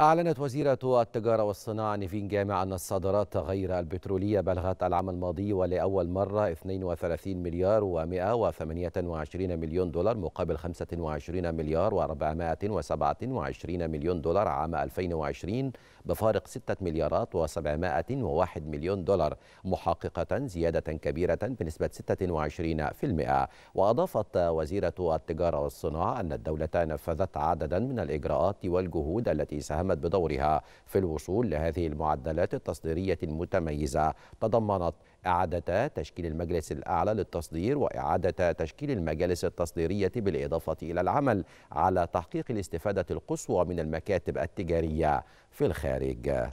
أعلنت وزيرة التجارة والصناعة نيفين جامع أن الصادرات غير البترولية بلغت العام الماضي ولأول مرة 32 مليار و128 مليون دولار مقابل 25 مليار و427 مليون دولار عام 2020 بفارق 6 مليارات و701 مليون دولار محققة زيادة كبيرة بنسبة 26% وأضافت وزيرة التجارة والصناعة أن الدولة نفذت عددا من الإجراءات والجهود التي ساهمت قامت بدورها في الوصول لهذه المعدلات التصديرية المتميزة تضمنت إعادة تشكيل المجلس الأعلى للتصدير وإعادة تشكيل المجالس التصديرية بالإضافة إلى العمل على تحقيق الاستفادة القصوى من المكاتب التجارية في الخارج